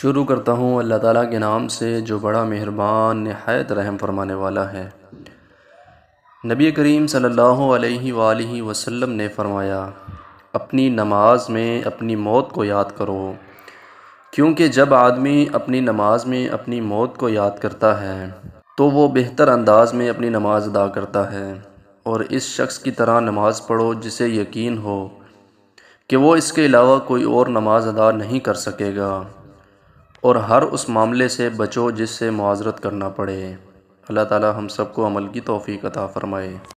शुरू करता हूँ अल्लाह ताला के नाम से जो बड़ा मेहरबान नहायत रहम फरमाने वाला है नबी करीम सल्लल्लाहु अलैहि वसल्लम ने फरमाया अपनी नमाज में अपनी मौत को याद करो क्योंकि जब आदमी अपनी नमाज में अपनी मौत को याद करता है तो वो बेहतर अंदाज में अपनी नमाज अदा करता है और इस शख्स की तरह नमाज़ पढ़ो जिसे यकीन हो कि वो इसके अलावा कोई और नमाज अदा नहीं कर सकेगा और हर उस मामले से बचो जिससे मुआजरत करना पड़े अल्लाह ताला हम सबको अमल की तौफ़ीक अता फ़रमाए